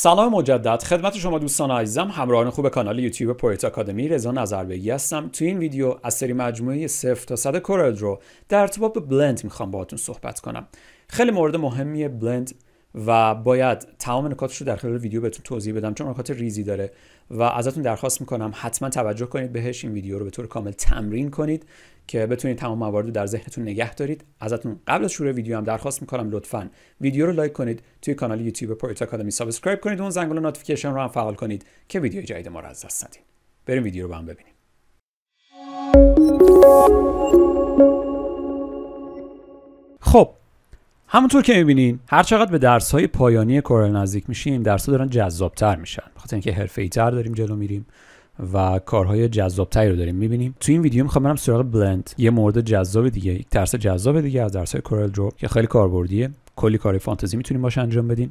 سلام مجدد خدمت شما دوستان عزیزم همراهان خوب کانال یوتیوب پویت آکادمی رضا نظربگی هستم تو این ویدیو از سری مجموعه 0 تا 100 کورل رو در ارتباط بلند میخوام باهاتون صحبت کنم خیلی مورد مهمیه بلند و باید تمام نکاتش رو در خلال ویدیو بهتون توضیح بدم چون نکات ریزی داره و ازتون درخواست میکنم حتما توجه کنید بهش این ویدیو رو به طور کامل تمرین کنید که بتونید تمام موارد رو در ذهنتون نگه دارید ازتون قبل از شروع ویدیو هم درخواست میکنم لطفا ویدیو رو لایک کنید توی کانال یوتیوب پورت آکادمی سابسکرایب کنید و اون زنگوله نوتیفیکیشن رو هم فعال کنید که ویدیو جدید ما رو از دست ندید بریم ویدیو رو با هم ببینیم خب همونطور که میبینین هر چقدر به درس های پایانی کورل نزدیک میشیم درس دارن جذابتر میشن بخاطر اینکه حرفه تر داریم جلو میریم و کارهای جذابتری رو داریم میبینیم تو این ویدیو میخوام برم سراغ بلند یه مورد جذاب دیگه یک درس جذاب دیگه از درس های کورل درو که خیلی کاربردیه کلی کار فانتزی میتونیم باش انجام بدین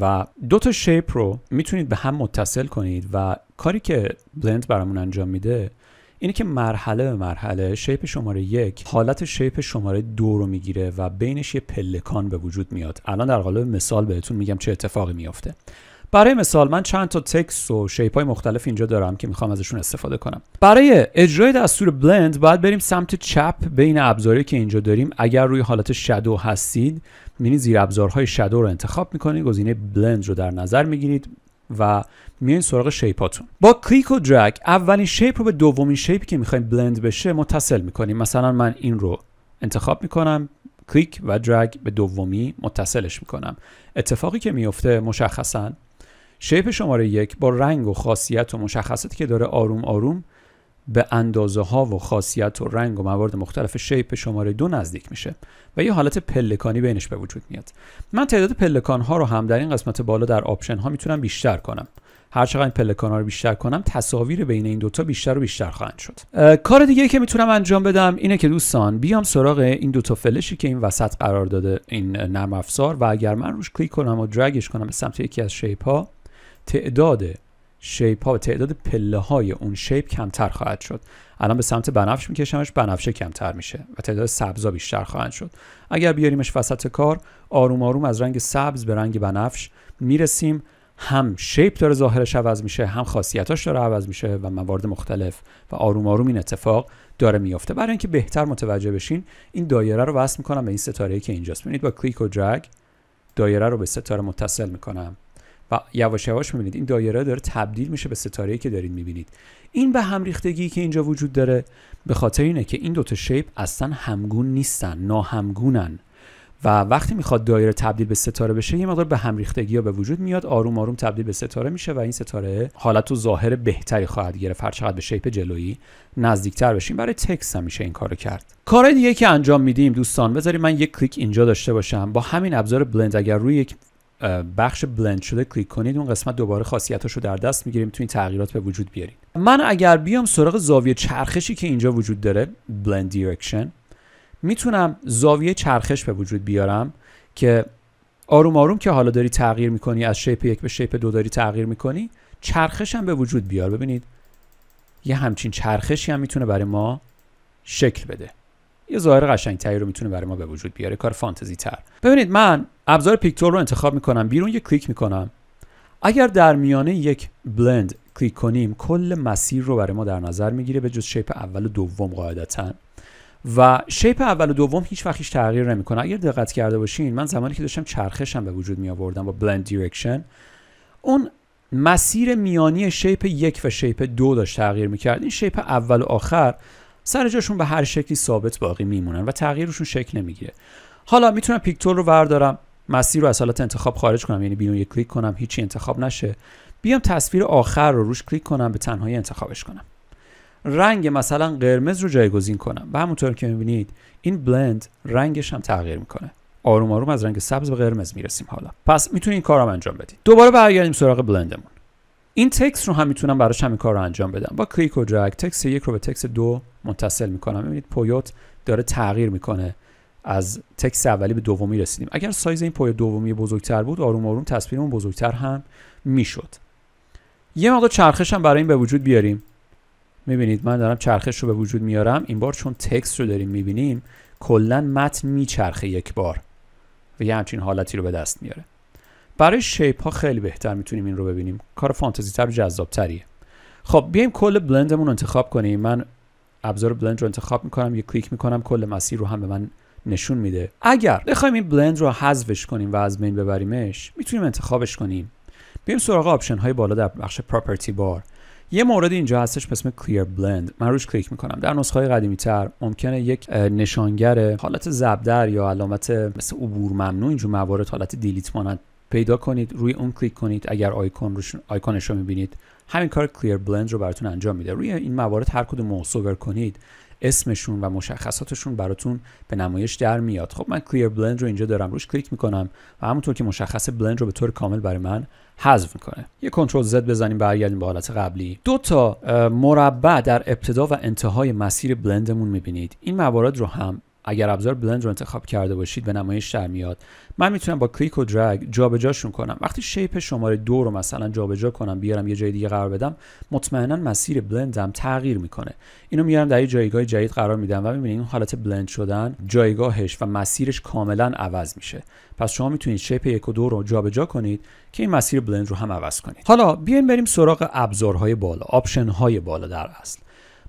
و دو تا شیپ رو میتونید به هم متصل کنید و کاری که بلند برامون انجام میده اینه که مرحله به مرحله شیپ شماره یک حالت شیپ شماره دو رو میگیره و بینش یه پلکان به وجود میاد الان در قالب مثال بهتون میگم چه اتفاقی میافته برای مثال من چند تا تکس و شیپ های مختلف اینجا دارم که میخوام ازشون استفاده کنم برای اجرای دستور بلند باید بریم سمت چپ بین ابزاری که اینجا داریم اگر روی حالت شادو هستید میبینید زیر ابزارهای شادو رو انتخاب میکنید گزینه بلند رو در نظر میگیرید و میایین سراغ شیپاتون با کلیک و درگ اولین شیپ رو به دومین شیپی که میخوایم بلند بشه متصل میکنیم مثلا من این رو انتخاب میکنم کلیک و درگ به دومی متصلش میکنم اتفاقی که میفته مشخصا شیپ شماره یک با رنگ و خاصیت و مشخصاتی که داره آروم آروم به اندازه ها و خاصیت و رنگ و موارد مختلف شیپ شماره دو نزدیک میشه و یه حالت پلکانی بینش به وجود میاد من تعداد پلکان ها رو هم در این قسمت بالا در آپشن ها میتونم بیشتر کنم هر چقدر این پلکان ها رو بیشتر کنم تصاویر بین این دوتا بیشتر و بیشتر خواهند شد کار دیگه که میتونم انجام بدم اینه که دوستان بیام سراغ این دوتا فلشی که این وسط قرار داده این نرم افزار و اگر من روش کلیک کنم و درگش کنم به سمت یکی از شیپ ها تعداد شیپ ها و تعداد پله های اون شیپ کمتر خواهد شد الان به سمت بنفش میکشمش بنفشه کمتر میشه و تعداد سبزا بیشتر خواهند شد اگر بیاریمش وسط کار آروم آروم از رنگ سبز به رنگ بنفش میرسیم هم شیپ داره ظاهرش عوض میشه هم خاصیتاش داره عوض میشه و موارد مختلف و آروم آروم این اتفاق داره میافته برای اینکه بهتر متوجه بشین این دایره رو وصل میکنم به این ستاره که اینجاست ببینید با کلیک و درگ دایره رو به ستاره متصل میکنم و یواش یواش میبینید این دایره داره تبدیل میشه به ستاره که دارید میبینید این به هم ریختگی که اینجا وجود داره به خاطر اینه که این دوتا شیپ اصلا همگون نیستن ناهمگونن و وقتی میخواد دایره تبدیل به ستاره بشه یه مقدار به هم ریختگی ها به وجود میاد آروم آروم تبدیل به ستاره میشه و این ستاره حالت و ظاهر بهتری خواهد گرفت هر چقدر به شیپ جلویی نزدیکتر بشیم برای تکس هم میشه این کارو کرد کار دیگه که انجام میدیم دوستان بذارید من یک کلیک اینجا داشته باشم با همین ابزار بلند اگر روی یک بخش بلند شده کلیک کنید اون قسمت دوباره خاصیتاش رو در دست میگیریم تو این تغییرات به وجود بیارید من اگر بیام سراغ زاویه چرخشی که اینجا وجود داره بلند دایرکشن میتونم زاویه چرخش به وجود بیارم که آروم آروم که حالا داری تغییر میکنی از شیپ یک به شیپ دو داری تغییر میکنی چرخش هم به وجود بیار ببینید یه همچین چرخشی هم میتونه برای ما شکل بده یه ظاهر قشنگتری رو میتونه برای ما به وجود بیاره کار فانتزی تر ببینید من ابزار پیکتور رو انتخاب میکنم بیرون یک کلیک میکنم اگر در میانه یک بلند کلیک کنیم کل مسیر رو برای ما در نظر میگیره به جز شیپ اول و دوم قاعدتا و شیپ اول و دوم هیچ وقت هیچ تغییر نمیکنه اگر دقت کرده باشین من زمانی که داشتم چرخشم به وجود می آوردم با بلند دیرکشن اون مسیر میانی شیپ یک و شیپ دو داشت تغییر میکرد این شیپ اول و آخر سر جاشون به هر شکلی ثابت باقی میمونن و تغییرشون شکل نمیگیره حالا میتونم پیکتور رو بردارم مسیر رو از حالت انتخاب خارج کنم یعنی بیرون یک کلیک کنم هیچی انتخاب نشه بیام تصویر آخر رو روش کلیک کنم به تنهایی انتخابش کنم رنگ مثلا قرمز رو جایگزین کنم و همونطور که میبینید این بلند رنگش هم تغییر میکنه آروم آروم از رنگ سبز به قرمز میرسیم حالا پس میتونید این کارم انجام بدید دوباره برگردیم سراغ بلندمون این تکس رو هم میتونم براش همین کار رو انجام بدم با کلیک و درگ تکس یک رو به تکس دو متصل میکنم میبینید پویوت داره تغییر میکنه از تکس اولی به دومی رسیدیم اگر سایز این پویوت دومی بزرگتر بود آروم آروم تصویرمون بزرگتر هم میشد یه مقدار چرخش هم برای این به وجود بیاریم میبینید من دارم چرخش رو به وجود میارم این بار چون تکس رو داریم میبینیم کلا متن میچرخه یک بار و یه همچین حالتی رو به دست میاره برای شیپ ها خیلی بهتر میتونیم این رو ببینیم کار فانتزی تر جذاب تریه خب بیایم کل بلندمون انتخاب کنیم من ابزار بلند رو انتخاب میکنم یه کلیک میکنم کل مسیر رو هم به من نشون میده اگر بخوایم این بلند رو حذفش کنیم و از بین ببریمش میتونیم انتخابش کنیم بیایم سراغ آپشن های بالا در بخش پراپرتی بار یه مورد اینجا هستش به اسم Clear بلند من روش کلیک میکنم در نسخه های قدیمی تر ممکنه یک نشانگر حالت زبدر یا علامت مثل عبور ممنوع اینجور موارد حالت دیلیت مانند پیدا کنید روی اون کلیک کنید اگر آیکون روش آیکونش رو میبینید همین کار کلیر بلند رو براتون انجام میده روی این موارد هر کدوم موسوور کنید اسمشون و مشخصاتشون براتون به نمایش در میاد خب من کلیر بلند رو اینجا دارم روش کلیک میکنم و همونطور که مشخص بلند رو به طور کامل برای من حذف میکنه یه کنترل زد بزنیم برگردیم به حالت قبلی دو تا مربع در ابتدا و انتهای مسیر بلندمون میبینید این موارد رو هم اگر ابزار بلند رو انتخاب کرده باشید به نمایش در میاد من میتونم با کلیک و درگ جابجاشون کنم وقتی شیپ شماره دو رو مثلا جابجا کنم بیارم یه جای دیگه قرار بدم مطمئنا مسیر بلندم تغییر میکنه اینو میارم در یه جایگاه جدید قرار میدم و میبینید این حالت بلند شدن جایگاهش و مسیرش کاملا عوض میشه پس شما میتونید شیپ یک و دو رو جابجا کنید که این مسیر بلند رو هم عوض کنید حالا بیایم بریم سراغ ابزارهای بالا آپشن های بالا در اصل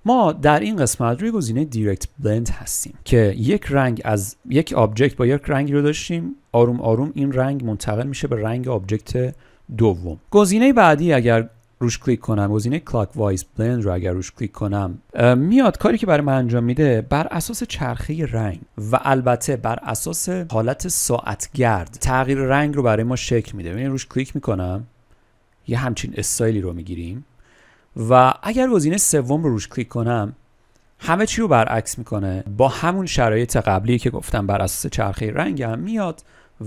ما در این قسمت روی گزینه دیرکت بلند هستیم که یک رنگ از یک آبجکت با یک رنگی رو داشتیم آروم آروم این رنگ منتقل میشه به رنگ آبجکت دوم گزینه بعدی اگر روش کلیک کنم گزینه کلاک وایز بلند رو اگر روش کلیک کنم میاد کاری که برای من انجام میده بر اساس چرخه رنگ و البته بر اساس حالت ساعتگرد تغییر رنگ رو برای ما شکل میده ببینید روش کلیک میکنم یه همچین استایلی رو میگیریم و اگر گزینه سوم رو روش کلیک کنم همه چی رو برعکس میکنه با همون شرایط قبلی که گفتم بر اساس چرخه رنگم میاد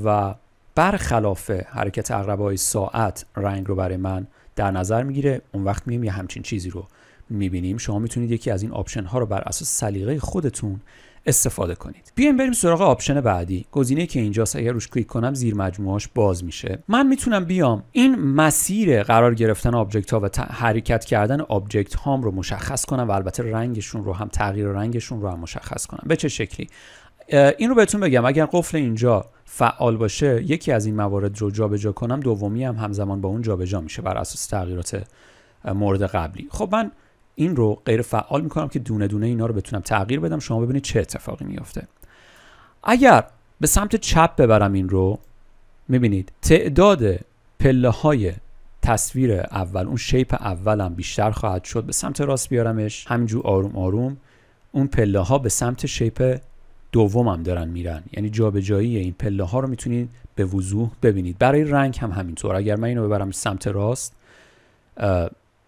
و برخلاف حرکت های ساعت رنگ رو برای من در نظر میگیره اون وقت میایم یه همچین چیزی رو میبینیم شما میتونید یکی از این آپشن ها رو بر اساس سلیقه خودتون استفاده کنید بیایم بریم سراغ آپشن بعدی گزینه که اینجا اگر روش کلیک کنم زیر مجموعهاش باز میشه من میتونم بیام این مسیر قرار گرفتن آبجکت ها و حرکت کردن آبجکت هام رو مشخص کنم و البته رنگشون رو هم تغییر رنگشون رو هم مشخص کنم به چه شکلی این رو بهتون بگم اگر قفل اینجا فعال باشه یکی از این موارد رو جابجا کنم دومی هم همزمان با اون جابجا میشه بر اساس تغییرات مورد قبلی خب من این رو غیر فعال میکنم که دونه دونه اینا رو بتونم تغییر بدم شما ببینید چه اتفاقی میافته اگر به سمت چپ ببرم این رو میبینید تعداد پله های تصویر اول اون شیپ اولم بیشتر خواهد شد به سمت راست بیارمش همینجور آروم آروم اون پله ها به سمت شیپ دومم دارن میرن یعنی جابجایی این پله ها رو میتونید به وضوح ببینید برای رنگ هم همینطور اگر من اینو ببرم سمت راست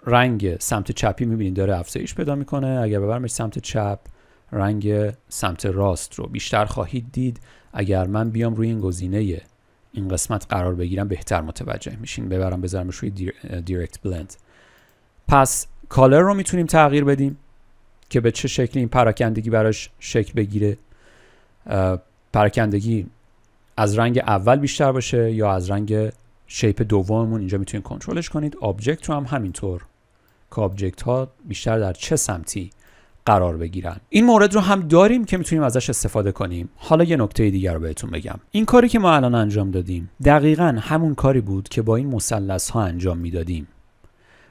رنگ سمت چپی میبینید داره افزایش پیدا میکنه اگر ببرمش سمت چپ رنگ سمت راست رو بیشتر خواهید دید اگر من بیام روی این گزینه این قسمت قرار بگیرم بهتر متوجه میشین ببرم بذارمش روی direct بلند پس کالر رو میتونیم تغییر بدیم که به چه شکلی این پراکندگی براش شکل بگیره پراکندگی از رنگ اول بیشتر باشه یا از رنگ شیپ دوممون اینجا میتونید کنترلش کنید آبجکت رو هم همینطور که آبجکت ها بیشتر در چه سمتی قرار بگیرن این مورد رو هم داریم که میتونیم ازش استفاده کنیم حالا یه نکته دیگر رو بهتون بگم این کاری که ما الان انجام دادیم دقیقا همون کاری بود که با این مثلث ها انجام میدادیم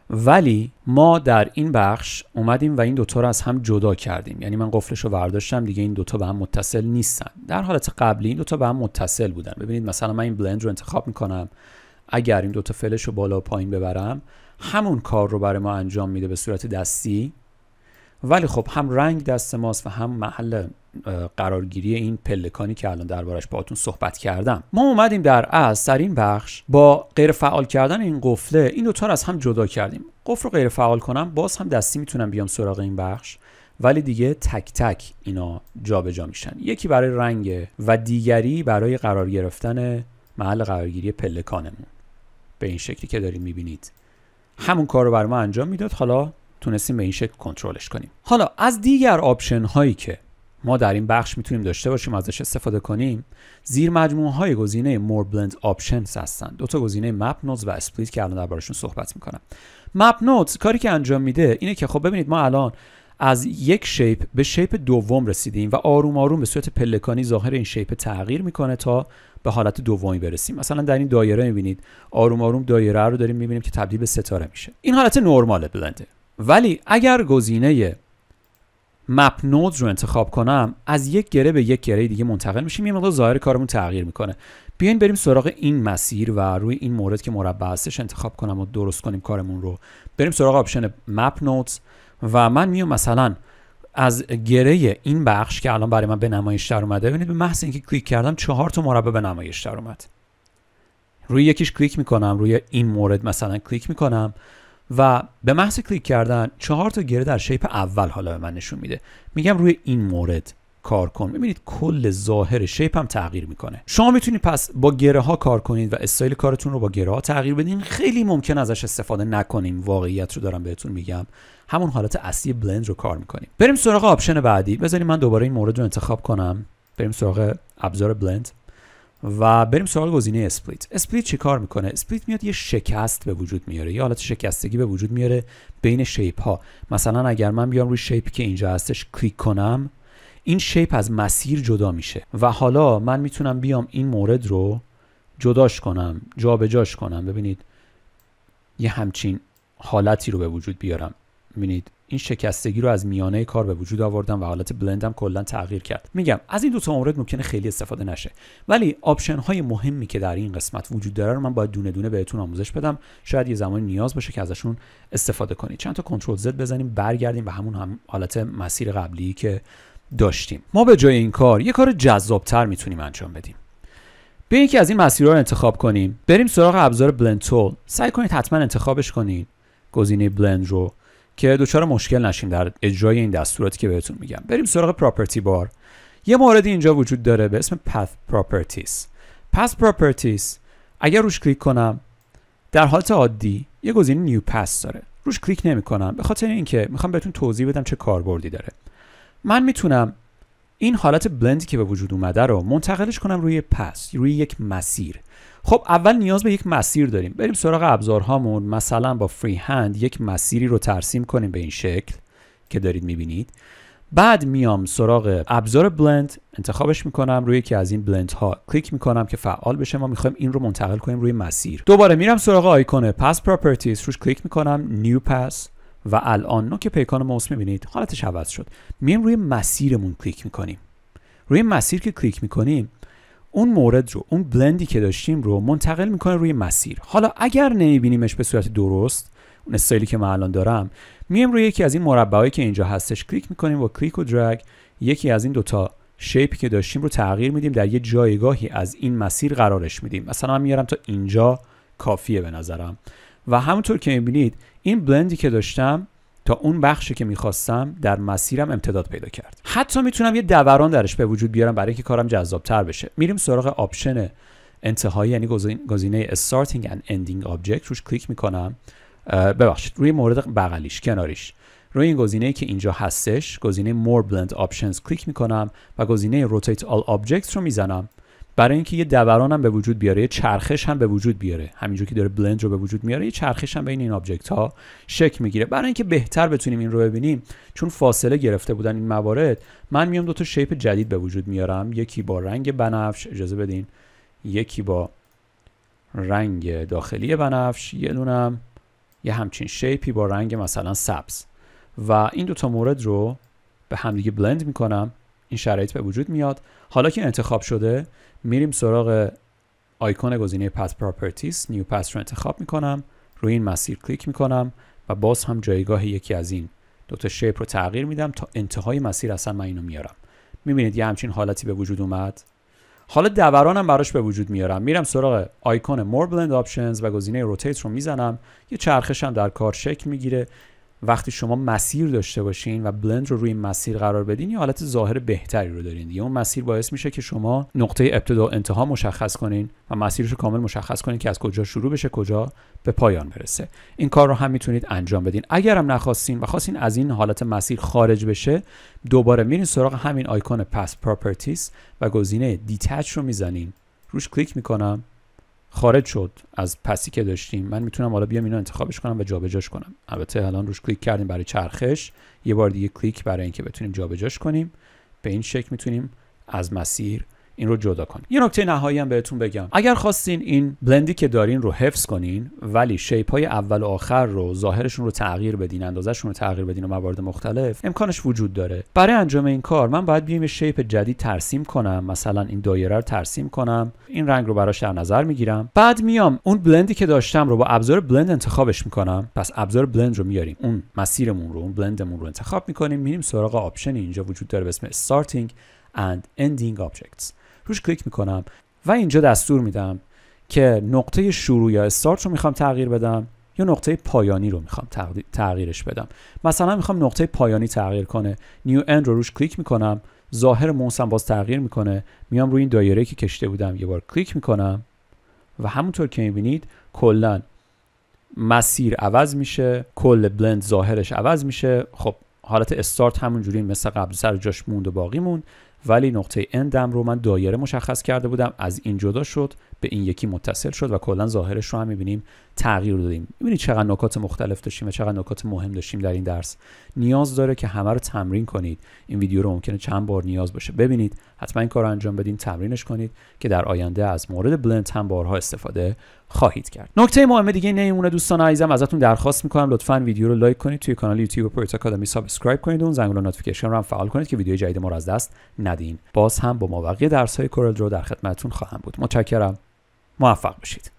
ولی ما در این بخش اومدیم و این دوتا رو از هم جدا کردیم یعنی من قفلش رو برداشتم دیگه این دوتا به هم متصل نیستن در حالت قبلی این دوتا به هم متصل بودن ببینید مثلا من این بلند رو انتخاب میکنم اگر این دوتا فلش رو بالا و پایین ببرم همون کار رو برای ما انجام میده به صورت دستی ولی خب هم رنگ دست ماست و هم محل قرارگیری این پلکانی که الان دربارش باهاتون صحبت کردم ما اومدیم در از در این بخش با غیر فعال کردن این قفله این دوتا رو از هم جدا کردیم قفل رو غیر فعال کنم باز هم دستی میتونم بیام سراغ این بخش ولی دیگه تک تک اینا جابجا جا میشن یکی برای رنگ و دیگری برای قرار گرفتن محل قرارگیری پلکانمون به این شکلی که داریم میبینید همون کار رو بر ما انجام میداد حالا تونستیم به این شکل کنترلش کنیم حالا از دیگر آپشن هایی که ما در این بخش میتونیم داشته باشیم ازش استفاده کنیم زیر مجموعه های گزینه more blend options هستن دو تا گزینه map نودز و split که الان دربارشون صحبت میکنم map نودز کاری که انجام میده اینه که خب ببینید ما الان از یک شیپ به شیپ دوم رسیدیم و آروم آروم به صورت پلکانی ظاهر این شیپ تغییر میکنه تا به حالت دومی برسیم مثلا در این دایره میبینید آروم آروم دایره رو داریم میبینیم که تبدیل به ستاره میشه این حالت نرمال بلنده ولی اگر گزینه مپ نود رو انتخاب کنم از یک گره به یک گره دیگه منتقل میشیم یه مقدار ظاهر کارمون تغییر میکنه بیاین بریم سراغ این مسیر و روی این مورد که مربع هستش انتخاب کنم و درست کنیم کارمون رو بریم سراغ آپشن مپ نودز و من میام مثلا از گره این بخش که الان برای من به نمایش در اومده ببینید به محض اینکه کلیک کردم چهار تا مربع به نمایش در اومد روی یکیش کلیک میکنم روی این مورد مثلا کلیک میکنم و به محض کلیک کردن چهار تا گره در شیپ اول حالا به من نشون میده میگم روی این مورد کار کن ببینید کل ظاهر شیپ هم تغییر میکنه شما میتونید پس با گره ها کار کنید و استایل کارتون رو با گره ها تغییر بدین خیلی ممکن ازش استفاده نکنیم واقعیت رو دارم بهتون میگم همون حالت اصلی بلند رو کار میکنیم بریم سراغ آپشن بعدی بذاریم من دوباره این مورد رو انتخاب کنم بریم سراغ ابزار بلند و بریم سراغ گزینه اسپلیت اسپلیت چه کار میکنه اسپلیت میاد یه شکست به وجود میاره یه حالت شکستگی به وجود میاره بین شیپ ها مثلا اگر من بیام روی شیپی که اینجا هستش کلیک کنم این شیپ از مسیر جدا میشه و حالا من میتونم بیام این مورد رو جداش کنم جابجاش کنم ببینید یه همچین حالتی رو به وجود بیارم ببینید این شکستگی رو از میانه کار به وجود آوردم و حالت هم کلا تغییر کرد میگم از این دو تا مورد ممکنه خیلی استفاده نشه ولی آپشن های مهمی که در این قسمت وجود داره رو من باید دونه دونه بهتون آموزش بدم شاید یه زمانی نیاز باشه که ازشون استفاده کنید چند تا کنترل زد بزنیم برگردیم به همون هم حالت مسیر قبلی که داشتیم ما به جای این کار یه کار جذابتر میتونیم انجام بدیم به یکی از این مسیرها رو انتخاب کنیم بریم سراغ ابزار بلند تول سعی کنید حتما انتخابش کنید گزینه بلند رو که دچار مشکل نشیم در اجرای این دستوراتی که بهتون میگم بریم سراغ پراپرتی بار یه موردی اینجا وجود داره به اسم پث پراپرتیز پث پراپرتیز اگر روش کلیک کنم در حالت عادی یه گزینه نیو پث داره روش کلیک نمی‌کنم. به خاطر اینکه میخوام بهتون توضیح بدم چه کاربردی داره من میتونم این حالت بلندی که به وجود اومده رو منتقلش کنم روی پس روی یک مسیر خب اول نیاز به یک مسیر داریم بریم سراغ ابزارهامون مثلا با فری هند یک مسیری رو ترسیم کنیم به این شکل که دارید میبینید بعد میام سراغ ابزار بلند انتخابش میکنم روی یکی از این بلند ها کلیک میکنم که فعال بشه ما میخوایم این رو منتقل کنیم روی مسیر دوباره میرم سراغ آیکون پس پراپرتیز روش کلیک میکنم نیو پس و الان نوک پیکان موس میبینید حالتش عوض شد میایم روی مسیرمون کلیک میکنیم روی مسیر که کلیک میکنیم اون مورد رو اون بلندی که داشتیم رو منتقل میکنه روی مسیر حالا اگر نمیبینیمش به صورت درست اون استایلی که من الان دارم میایم روی یکی از این مربعایی که اینجا هستش کلیک میکنیم و کلیک و درگ یکی از این دوتا شیپی که داشتیم رو تغییر میدیم در یه جایگاهی از این مسیر قرارش میدیم مثلا من میارم تا اینجا کافیه به نظرم و همونطور که میبینید این بلندی که داشتم تا اون بخشی که میخواستم در مسیرم امتداد پیدا کرد حتی میتونم یه دوران درش به وجود بیارم برای که کارم تر بشه میریم سراغ آپشن انتهایی یعنی گزینه starting and ending object روش کلیک میکنم ببخشید روی مورد بغلیش کناریش روی این گزینه که اینجا هستش گزینه more blend options کلیک میکنم و گزینه rotate all objects رو میزنم برای اینکه یه دوران هم به وجود بیاره یه چرخش هم به وجود بیاره همینجور که داره بلند رو به وجود میاره یه چرخش هم بین این آبجکت ها شکل میگیره برای اینکه بهتر بتونیم این رو ببینیم چون فاصله گرفته بودن این موارد من میام دو تا شیپ جدید به وجود میارم یکی با رنگ بنفش اجازه بدین یکی با رنگ داخلی بنفش یه دونم یه همچین شیپی با رنگ مثلا سبز و این دوتا مورد رو به همدیگه بلند میکنم این شرایط به وجود میاد حالا که انتخاب شده میریم سراغ آیکون گزینه پت پراپرتیز نیو پس رو انتخاب میکنم روی این مسیر کلیک میکنم و باز هم جایگاه یکی از این دوتا شیپ رو تغییر میدم تا انتهای مسیر اصلا من اینو میارم میبینید یه همچین حالتی به وجود اومد حالا دورانم براش به وجود میارم میرم سراغ آیکون مور بلند آپشنز و گزینه روتیت رو میزنم یه چرخش هم در کار شکل میگیره وقتی شما مسیر داشته باشین و بلند رو روی مسیر قرار بدین یه حالت ظاهر بهتری رو دارین دیگه اون مسیر باعث میشه که شما نقطه ابتدا و انتها مشخص کنین و مسیرش رو کامل مشخص کنین که از کجا شروع بشه کجا به پایان برسه این کار رو هم میتونید انجام بدین اگرم نخواستین و خواستین از این حالت مسیر خارج بشه دوباره میرین سراغ همین آیکون پس پراپرتیز و گزینه دیتچ رو میزنین روش کلیک میکنم خارج شد از پسی که داشتیم من میتونم حالا بیام اینو انتخابش کنم و جابجاش کنم البته الان روش کلیک کردیم برای چرخش یه بار دیگه کلیک برای اینکه بتونیم جابجاش کنیم به این شکل میتونیم از مسیر این رو جدا کنید یه نکته نهایی هم بهتون بگم اگر خواستین این بلندی که دارین رو حفظ کنین ولی شیپ های اول و آخر رو ظاهرشون رو تغییر بدین اندازهشون رو تغییر بدین و موارد مختلف امکانش وجود داره برای انجام این کار من باید بیام یه شیپ جدید ترسیم کنم مثلا این دایره رو ترسیم کنم این رنگ رو براش در نظر میگیرم بعد میام اون بلندی که داشتم رو با ابزار بلند انتخابش میکنم پس ابزار بلند رو میاریم اون مسیرمون رو اون بلندمون رو انتخاب میکنیم میریم سراغ آپشن اینجا وجود داره به اسم starting and ending objects روش کلیک میکنم و اینجا دستور میدم که نقطه شروع یا استارت رو میخوام تغییر بدم یا نقطه پایانی رو میخوام تغییرش بدم مثلا میخوام نقطه پایانی تغییر کنه نیو اند رو روش کلیک میکنم ظاهر موسم باز تغییر میکنه میام روی این دایره که کشته بودم یه بار کلیک میکنم و همونطور که میبینید کلا مسیر عوض میشه کل بلند ظاهرش عوض میشه خب حالت استارت همونجوری مثل قبل سر جاش موند و باقی موند ولی نقطه اندم رو من دایره مشخص کرده بودم از این جدا شد به این یکی متصل شد و کلا ظاهرش رو هم میبینیم تغییر دادیم میبینید چقدر نکات مختلف داشتیم و چقدر نکات مهم داشتیم در این درس نیاز داره که همه رو تمرین کنید این ویدیو رو ممکنه چند بار نیاز باشه ببینید حتما این کار رو انجام بدین تمرینش کنید که در آینده از مورد بلند هم بارها استفاده خواهید کرد نکته مهم دیگه نمیمونه دوستان عزیزم ازتون درخواست میکنم لطفا ویدیو رو لایک کنید توی کانال یوتیوب پروت آکادمی سابسکرایب کنید و اون زنگوله نوتیفیکیشن رو هم فعال کنید که ویدیو جدید ما رو از دست ندین باز هم با ما درس های کورل رو در خدمتتون خواهم بود متشکرم موفق باشید